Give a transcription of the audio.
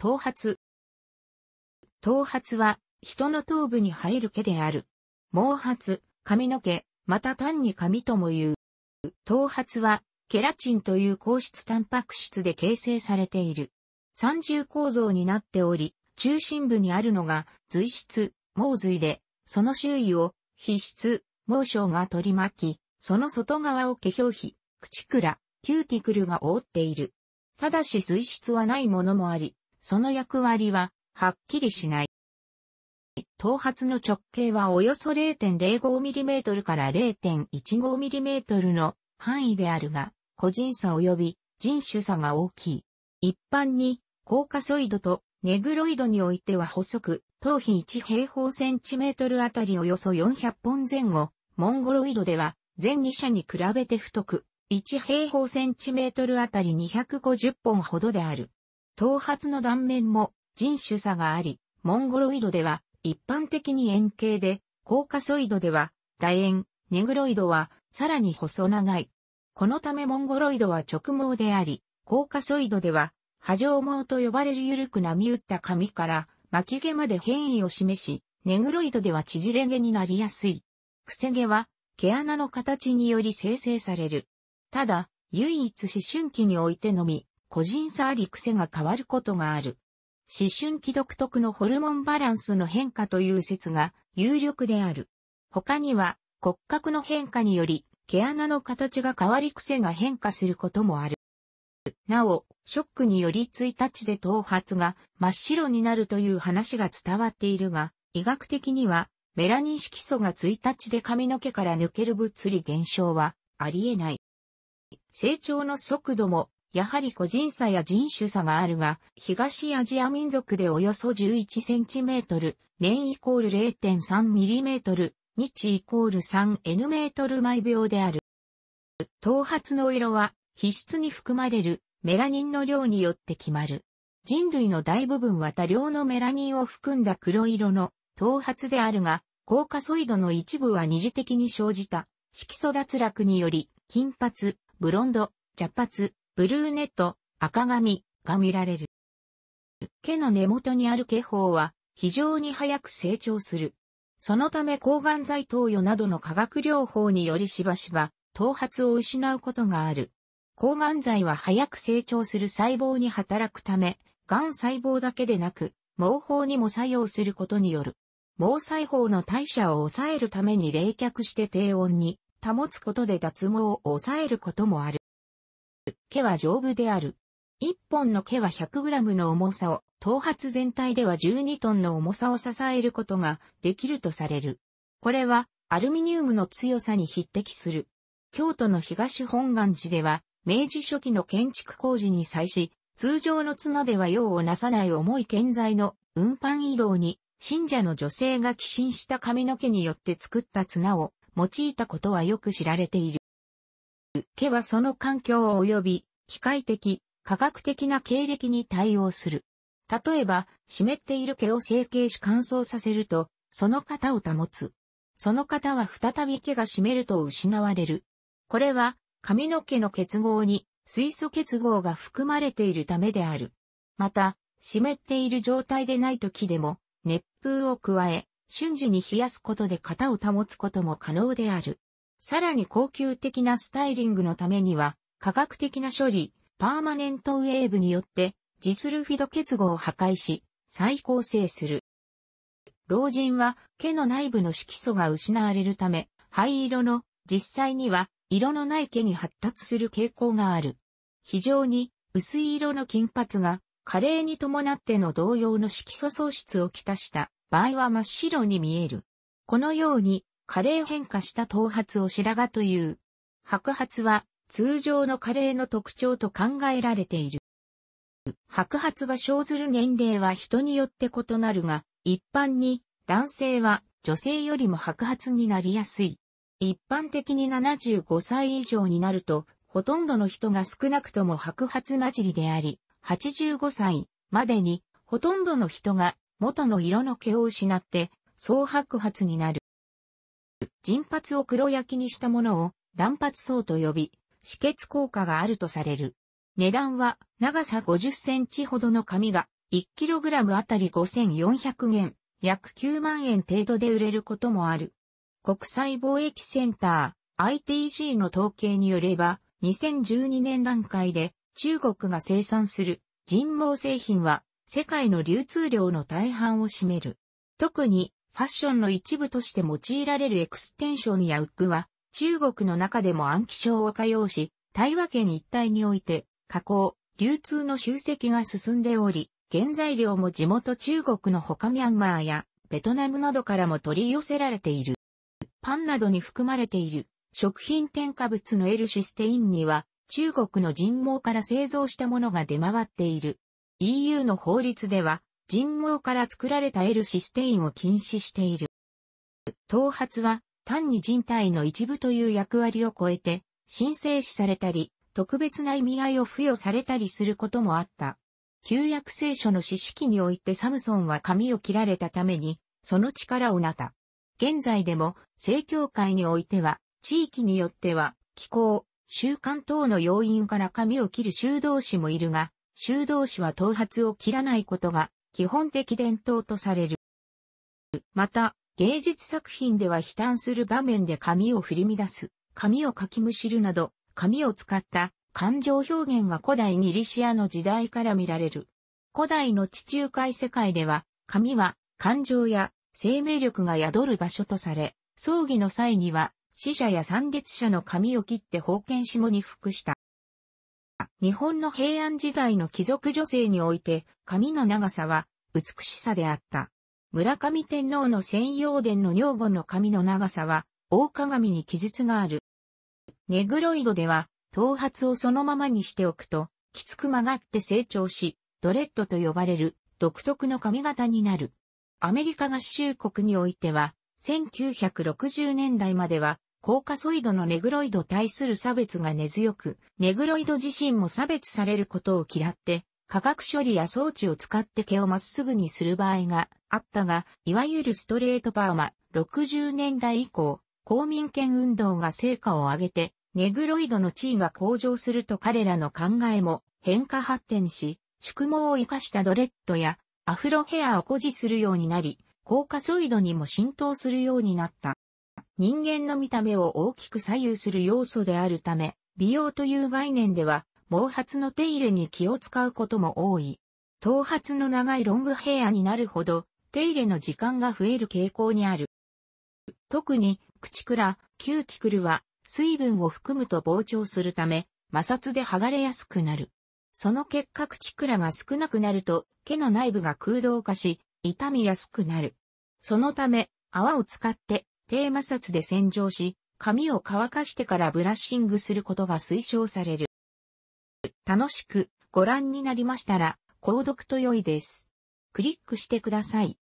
頭髪。頭髪は、人の頭部に生える毛である。毛髪、髪の毛、また単に髪とも言う。頭髪は、ケラチンという硬質タンパク質で形成されている。三重構造になっており、中心部にあるのが、髄質、毛髄で、その周囲を、皮質、毛症が取り巻き、その外側を毛表皮、口倉、キューティクルが覆っている。ただし髄質はないものもあり、その役割は、はっきりしない。頭髪の直径はおよそ 0.05mm から 0.15mm の範囲であるが、個人差及び人種差が大きい。一般に、コーカソイドとネグロイドにおいては細く、頭皮1平方センチメートルあたりおよそ400本前後、モンゴロイドでは全2社に比べて太く、1平方センチメートルあたり250本ほどである。頭髪の断面も人種差があり、モンゴロイドでは一般的に円形で、コーカソイドでは楕円、ネグロイドはさらに細長い。このためモンゴロイドは直毛であり、コーカソイドでは波状毛と呼ばれる緩く波打った髪から巻き毛まで変異を示し、ネグロイドでは縮れ毛になりやすい。癖毛は毛穴の形により生成される。ただ、唯一思春期においてのみ、個人差あり癖が変わることがある。思春期独特のホルモンバランスの変化という説が有力である。他には骨格の変化により毛穴の形が変わり癖が変化することもある。なお、ショックにより1日で頭髪が真っ白になるという話が伝わっているが、医学的にはメラニン色素が1日で髪の毛から抜ける物理現象はありえない。成長の速度もやはり個人差や人種差があるが、東アジア民族でおよそ11センチメートル、年イコール0.3ミリメートル、日イコール 3N メートル毎秒である。頭髪の色は、皮質に含まれるメラニンの量によって決まる。人類の大部分は多量のメラニンを含んだ黒色の頭髪であるが、高カソイドの一部は二次的に生じた色素脱落により、金髪、ブロンド、茶髪、ブルーネット、赤髪が見られる。毛の根元にある毛包は非常に早く成長する。そのため抗がん剤投与などの化学療法によりしばしば頭髪を失うことがある。抗がん剤は早く成長する細胞に働くため、がん細胞だけでなく、毛包にも作用することによる。毛細胞の代謝を抑えるために冷却して低温に保つことで脱毛を抑えることもある。毛は丈夫である。一本の毛は 100g の重さを、頭髪全体では12トンの重さを支えることができるとされる。これは、アルミニウムの強さに匹敵する。京都の東本願寺では、明治初期の建築工事に際し、通常の角では用をなさない重い建材の運搬移動に、信者の女性が寄進した髪の毛によって作った綱を用いたことはよく知られている。毛はその環境及び機械的、科学的な経歴に対応する。例えば、湿っている毛を成形し乾燥させると、その型を保つ。その型は再び毛が湿ると失われる。これは、髪の毛の結合に水素結合が含まれているためである。また、湿っている状態でない時でも、熱風を加え、瞬時に冷やすことで型を保つことも可能である。さらに高級的なスタイリングのためには、科学的な処理、パーマネントウェーブによって、ジスルフィド結合を破壊し、再構成する。老人は毛の内部の色素が失われるため、灰色の実際には色のない毛に発達する傾向がある。非常に薄い色の金髪が加齢に伴っての同様の色素喪失をきたした場合は真っ白に見える。このように加齢変化した頭髪を白髪という。白髪は通常の加齢の特徴と考えられている。白髪が生ずる年齢は人によって異なるが、一般に男性は女性よりも白髪になりやすい。一般的に75歳以上になると、ほとんどの人が少なくとも白髪混じりであり、85歳までにほとんどの人が元の色の毛を失って、総白髪になる。人髪を黒焼きにしたものを断髪層と呼び、止血効果があるとされる。値段は長さ50センチほどの紙が 1kg あたり5400元、約9万円程度で売れることもある。国際貿易センター ITG の統計によれば、2012年段階で中国が生産する人毛製品は世界の流通量の大半を占める。特にファッションの一部として用いられるエクステンションやウッグは、中国の中でも暗記症を用し、台湾県一帯において、加工、流通の集積が進んでおり、原材料も地元中国の他ミャンマーやベトナムなどからも取り寄せられている。パンなどに含まれている食品添加物のエルシステインには中国の人毛から製造したものが出回っている。EU の法律では人毛から作られた L システインを禁止している。頭髪は単に人体の一部という役割を超えて、神聖視されたり、特別な意味合いを付与されたりすることもあった。旧約聖書の知識においてサムソンは髪を切られたために、その力をなた。現在でも、正教会においては、地域によっては、気候、習慣等の要因から髪を切る修道士もいるが、修道士は頭髪を切らないことが基本的伝統とされる。また、芸術作品では悲嘆する場面で髪を振り乱す、髪をかきむしるなど、髪を使った感情表現が古代ギリシアの時代から見られる。古代の地中海世界では、髪は感情や生命力が宿る場所とされ、葬儀の際には死者や参列者の髪を切って封建下に服した。日本の平安時代の貴族女性において、髪の長さは美しさであった。村上天皇の専用殿の女房の髪の長さは、大鏡に記述がある。ネグロイドでは、頭髪をそのままにしておくと、きつく曲がって成長し、ドレッドと呼ばれる独特の髪型になる。アメリカ合衆国においては、1960年代まではコーカソイドのネグロイド対する差別が根強く、ネグロイド自身も差別されることを嫌って、化学処理や装置を使って毛をまっすぐにする場合があったが、いわゆるストレートパーマ、60年代以降、公民権運動が成果を上げて、ネグロイドの地位が向上すると彼らの考えも変化発展し、宿毛を生かしたドレッドやアフロヘアを誇示するようになり、コーカソイドにも浸透するようになった。人間の見た目を大きく左右する要素であるため、美容という概念では、毛髪の手入れに気を使うことも多い。頭髪の長いロングヘアになるほど、手入れの時間が増える傾向にある。特に、口くらキューティクルは、水分を含むと膨張するため、摩擦で剥がれやすくなる。その結果口くらが少なくなると毛の内部が空洞化し、傷みやすくなる。そのため、泡を使って低摩擦で洗浄し、髪を乾かしてからブラッシングすることが推奨される。楽しくご覧になりましたら、購読と良いです。クリックしてください。